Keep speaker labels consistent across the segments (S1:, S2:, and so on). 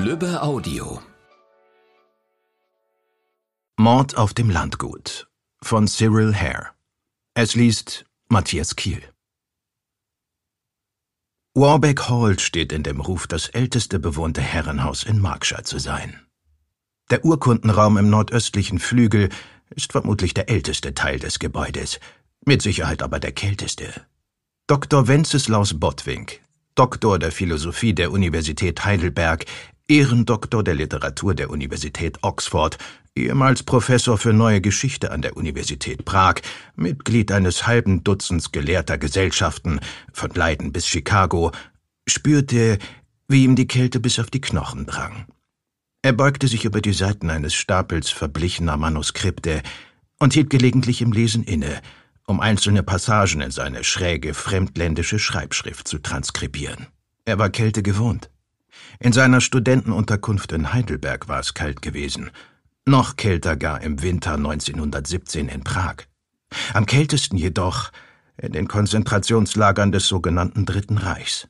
S1: Lübbe Audio Mord auf dem Landgut von Cyril Hare. Es liest Matthias Kiel. Warbeck Hall steht in dem Ruf, das älteste bewohnte Herrenhaus in Markshire zu sein. Der Urkundenraum im nordöstlichen Flügel ist vermutlich der älteste Teil des Gebäudes, mit Sicherheit aber der kälteste. Dr. Wenceslaus Bottwink, Doktor der Philosophie der Universität Heidelberg, Ehrendoktor der Literatur der Universität Oxford, ehemals Professor für Neue Geschichte an der Universität Prag, Mitglied eines halben Dutzends gelehrter Gesellschaften, von Leiden bis Chicago, spürte, wie ihm die Kälte bis auf die Knochen drang. Er beugte sich über die Seiten eines Stapels verblichener Manuskripte und hielt gelegentlich im Lesen inne, um einzelne Passagen in seine schräge fremdländische Schreibschrift zu transkribieren. Er war Kälte gewohnt. In seiner Studentenunterkunft in Heidelberg war es kalt gewesen, noch kälter gar im Winter 1917 in Prag. Am kältesten jedoch in den Konzentrationslagern des sogenannten Dritten Reichs.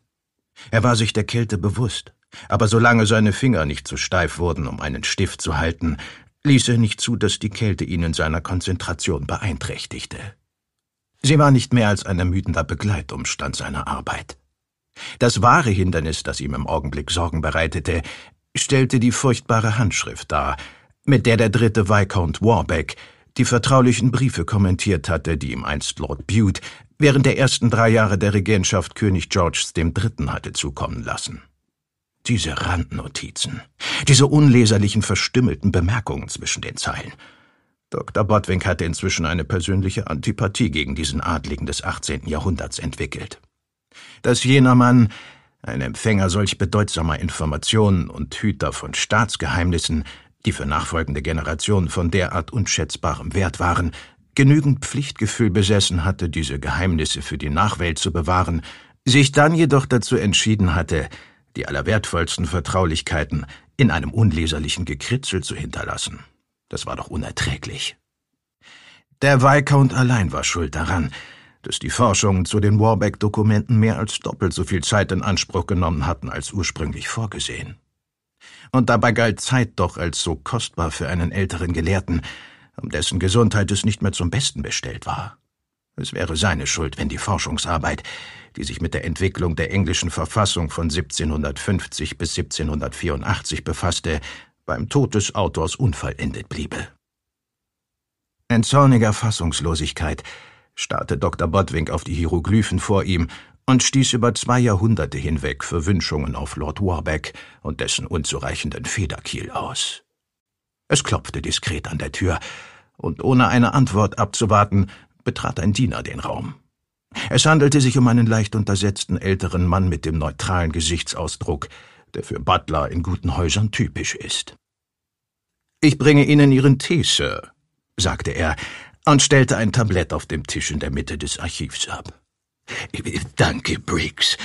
S1: Er war sich der Kälte bewusst, aber solange seine Finger nicht zu so steif wurden, um einen Stift zu halten, ließ er nicht zu, dass die Kälte ihn in seiner Konzentration beeinträchtigte. Sie war nicht mehr als ein ermüdender Begleitumstand seiner Arbeit. Das wahre Hindernis, das ihm im Augenblick Sorgen bereitete, stellte die furchtbare Handschrift dar, mit der der dritte Viscount Warbeck die vertraulichen Briefe kommentiert hatte, die ihm einst Lord Bute während der ersten drei Jahre der Regentschaft König Georges III. hatte zukommen lassen. Diese Randnotizen, diese unleserlichen verstümmelten Bemerkungen zwischen den Zeilen. Dr. Botwink hatte inzwischen eine persönliche Antipathie gegen diesen Adligen des 18. Jahrhunderts entwickelt dass jener Mann, ein Empfänger solch bedeutsamer Informationen und Hüter von Staatsgeheimnissen, die für nachfolgende Generationen von derart unschätzbarem Wert waren, genügend Pflichtgefühl besessen hatte, diese Geheimnisse für die Nachwelt zu bewahren, sich dann jedoch dazu entschieden hatte, die allerwertvollsten Vertraulichkeiten in einem unleserlichen Gekritzel zu hinterlassen. Das war doch unerträglich. Der Viscount allein war schuld daran, dass die Forschungen zu den Warbeck-Dokumenten mehr als doppelt so viel Zeit in Anspruch genommen hatten als ursprünglich vorgesehen. Und dabei galt Zeit doch als so kostbar für einen älteren Gelehrten, um dessen Gesundheit es nicht mehr zum Besten bestellt war. Es wäre seine Schuld, wenn die Forschungsarbeit, die sich mit der Entwicklung der englischen Verfassung von 1750 bis 1784 befasste, beim Tod des Autors unvollendet bliebe. In zorniger Fassungslosigkeit starrte Dr. Bodwink auf die Hieroglyphen vor ihm und stieß über zwei Jahrhunderte hinweg Verwünschungen auf Lord Warbeck und dessen unzureichenden Federkiel aus. Es klopfte diskret an der Tür, und ohne eine Antwort abzuwarten, betrat ein Diener den Raum. Es handelte sich um einen leicht untersetzten älteren Mann mit dem neutralen Gesichtsausdruck, der für Butler in guten Häusern typisch ist. Ich bringe Ihnen Ihren Tee, Sir, sagte er, und stellte ein Tablett auf dem Tisch in der Mitte des Archivs ab. Danke, Briggs,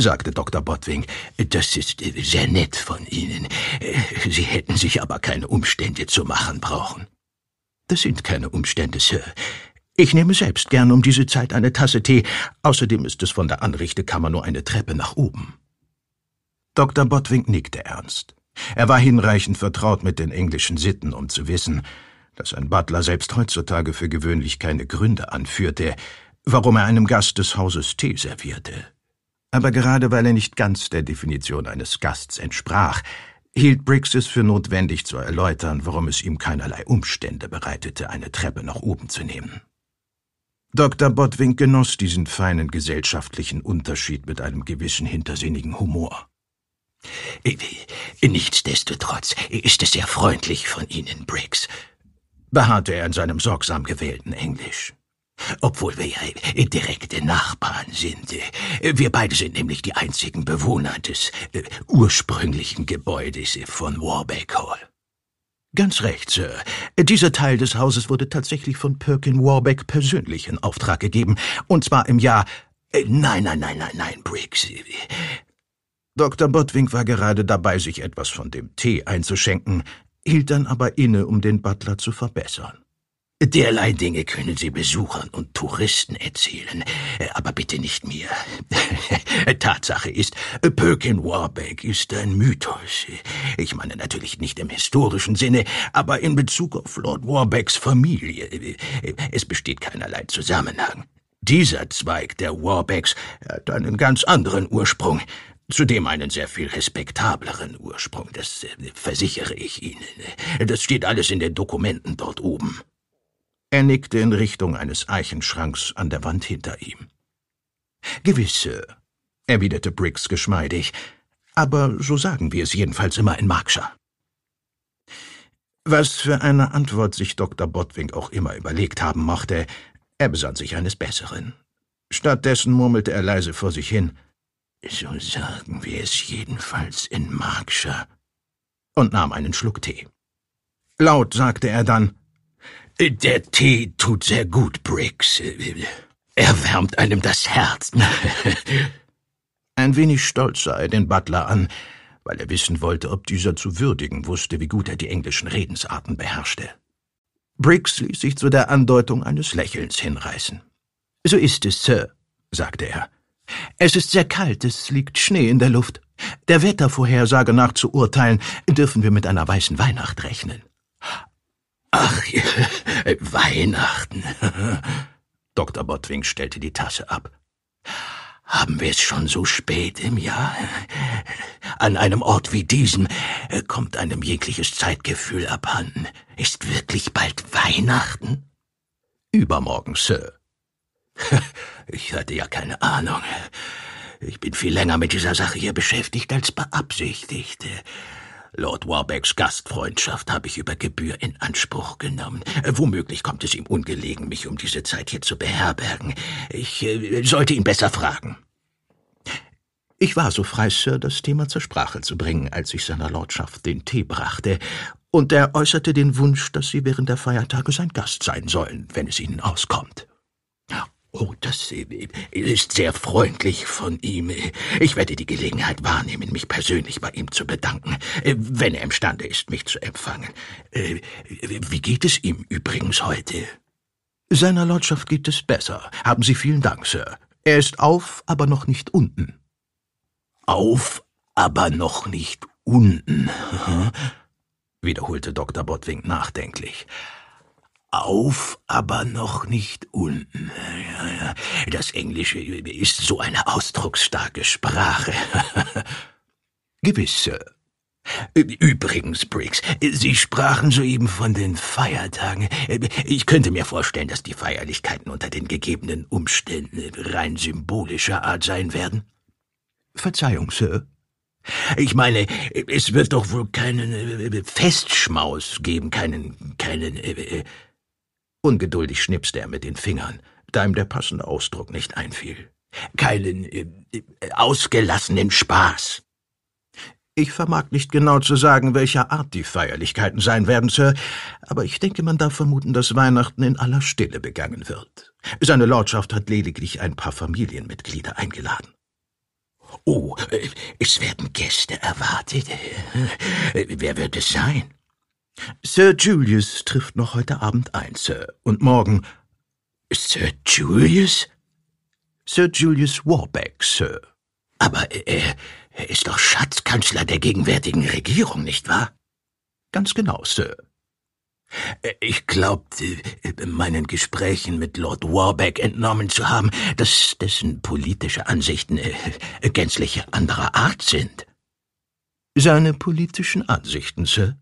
S1: sagte Dr. Bottwing. Das ist sehr nett von Ihnen. Sie hätten sich aber keine Umstände zu machen brauchen. Das sind keine Umstände, Sir. Ich nehme selbst gern um diese Zeit eine Tasse Tee. Außerdem ist es von der Anrichtekammer nur eine Treppe nach oben. Dr. Bottwing nickte ernst. Er war hinreichend vertraut mit den englischen Sitten, um zu wissen, dass ein Butler selbst heutzutage für gewöhnlich keine Gründe anführte, warum er einem Gast des Hauses Tee servierte. Aber gerade weil er nicht ganz der Definition eines Gasts entsprach, hielt Briggs es für notwendig zu erläutern, warum es ihm keinerlei Umstände bereitete, eine Treppe nach oben zu nehmen. Dr. Bottwink genoss diesen feinen gesellschaftlichen Unterschied mit einem gewissen hintersinnigen Humor. Nichtsdestotrotz ist es sehr freundlich von Ihnen, Briggs, beharrte er in seinem sorgsam gewählten Englisch. Obwohl wir ja direkte Nachbarn sind. Wir beide sind nämlich die einzigen Bewohner des äh, ursprünglichen Gebäudes von Warbeck Hall. Ganz recht, Sir. Dieser Teil des Hauses wurde tatsächlich von Perkin Warbeck persönlich in Auftrag gegeben, und zwar im Jahr. Äh, nein, nein, nein, nein, nein, Briggs. Dr. Botwink war gerade dabei, sich etwas von dem Tee einzuschenken, hielt dann aber inne, um den Butler zu verbessern. Derlei Dinge können Sie Besuchern und Touristen erzählen, äh, aber bitte nicht mir. Tatsache ist, Perkin Warbeck ist ein Mythos. Ich meine natürlich nicht im historischen Sinne, aber in Bezug auf Lord Warbecks Familie. Es besteht keinerlei Zusammenhang. Dieser Zweig der Warbecks hat einen ganz anderen Ursprung, Zudem einen sehr viel respektableren Ursprung, das äh, versichere ich Ihnen. Das steht alles in den Dokumenten dort oben. Er nickte in Richtung eines Eichenschranks an der Wand hinter ihm. Gewiss, Sir, erwiderte Briggs geschmeidig, aber so sagen wir es jedenfalls immer in Markshire. Was für eine Antwort sich Dr. Botwing auch immer überlegt haben mochte, er besann sich eines Besseren. Stattdessen murmelte er leise vor sich hin, so sagen wir es jedenfalls in Markshire. Und nahm einen Schluck Tee. Laut sagte er dann, der Tee tut sehr gut, Briggs. Er wärmt einem das Herz. Ein wenig stolz sah er den Butler an, weil er wissen wollte, ob dieser zu würdigen wusste, wie gut er die englischen Redensarten beherrschte. Briggs ließ sich zu der Andeutung eines Lächelns hinreißen. So ist es, Sir, sagte er. Es ist sehr kalt, es liegt Schnee in der Luft. Der Wettervorhersage nach zu urteilen, dürfen wir mit einer weißen Weihnacht rechnen. Ach, äh, Weihnachten. Dr. Bottwing stellte die Tasse ab. Haben wir es schon so spät im Jahr? An einem Ort wie diesem äh, kommt einem jegliches Zeitgefühl abhanden. Ist wirklich bald Weihnachten? Übermorgen, Sir, Ich hatte ja keine Ahnung. Ich bin viel länger mit dieser Sache hier beschäftigt als beabsichtigt. Lord Warbecks Gastfreundschaft habe ich über Gebühr in Anspruch genommen. Womöglich kommt es ihm ungelegen, mich um diese Zeit hier zu beherbergen. Ich äh, sollte ihn besser fragen. Ich war so frei, Sir, das Thema zur Sprache zu bringen, als ich seiner Lordschaft den Tee brachte, und er äußerte den Wunsch, dass Sie während der Feiertage sein Gast sein sollen, wenn es Ihnen auskommt. Oh, das äh, äh, ist sehr freundlich von ihm. Ich werde die Gelegenheit wahrnehmen, mich persönlich bei ihm zu bedanken, äh, wenn er imstande ist, mich zu empfangen. Wie geht es ihm übrigens heute? Seiner Lordschaft geht es besser. Haben Sie vielen Dank, Sir. Er ist auf, aber noch nicht unten. Auf, aber noch nicht unten, wiederholte Dr. Bottwing nachdenklich auf, aber noch nicht unten. Das Englische ist so eine ausdrucksstarke Sprache. Gewiss, Sir. Übrigens, Briggs, Sie sprachen soeben von den Feiertagen. Ich könnte mir vorstellen, dass die Feierlichkeiten unter den gegebenen Umständen rein symbolischer Art sein werden. Verzeihung, Sir. Ich meine, es wird doch wohl keinen äh, äh, Festschmaus geben, keinen, keinen, äh, Ungeduldig schnipste er mit den Fingern, da ihm der passende Ausdruck nicht einfiel. Keinen äh, äh, ausgelassenen Spaß. Ich vermag nicht genau zu sagen, welcher Art die Feierlichkeiten sein werden, Sir, aber ich denke, man darf vermuten, dass Weihnachten in aller Stille begangen wird. Seine Lordschaft hat lediglich ein paar Familienmitglieder eingeladen. Oh, äh, es werden Gäste erwartet. Äh, wer wird es sein? Sir Julius trifft noch heute Abend ein, Sir, und morgen. Sir Julius? Sir Julius Warbeck, Sir. Aber er, er ist doch Schatzkanzler der gegenwärtigen Regierung, nicht wahr? Ganz genau, Sir. Ich glaubte, meinen Gesprächen mit Lord Warbeck entnommen zu haben, dass dessen politische Ansichten äh, gänzlich anderer Art sind. Seine politischen Ansichten, Sir?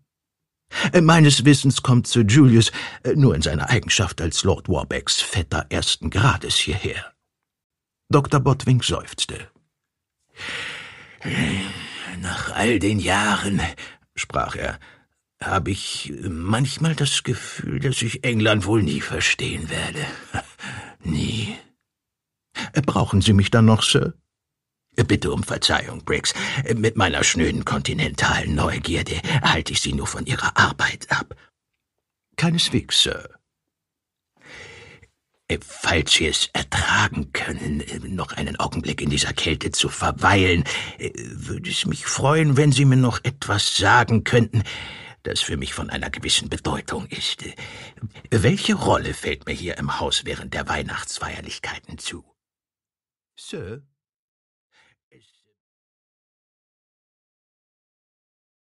S1: Äh, meines Wissens kommt Sir Julius äh, nur in seiner Eigenschaft als Lord Warbecks Vetter ersten Grades hierher. Dr. Botwing seufzte. Äh, nach all den Jahren, sprach er, habe ich manchmal das Gefühl, dass ich England wohl nie verstehen werde. Nie. Brauchen Sie mich dann noch, Sir? Äh, bitte um Verzeihung, Briggs. Äh, mit meiner schnöden kontinentalen Neugierde halte ich Sie nur von Ihrer Arbeit ab. Keineswegs, Sir. Äh, falls Sie es ertragen können, noch einen Augenblick in dieser Kälte zu verweilen, würde es mich freuen, wenn Sie mir noch etwas sagen könnten, das für mich von einer gewissen Bedeutung ist. Welche Rolle fällt mir hier im Haus während der Weihnachtsfeierlichkeiten zu? Sir?